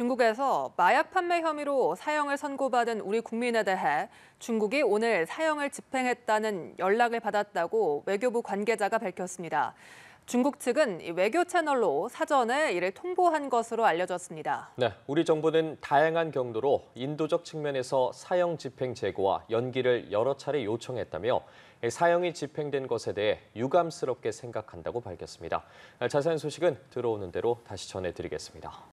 중국에서 마약 판매 혐의로 사형을 선고받은 우리 국민에 대해 중국이 오늘 사형을 집행했다는 연락을 받았다고 외교부 관계자가 밝혔습니다. 중국 측은 외교 채널로 사전에 이를 통보한 것으로 알려졌습니다. 네, 우리 정부는 다양한 경로로 인도적 측면에서 사형 집행 제고와 연기를 여러 차례 요청했다며 사형이 집행된 것에 대해 유감스럽게 생각한다고 밝혔습니다. 자세한 소식은 들어오는 대로 다시 전해드리겠습니다.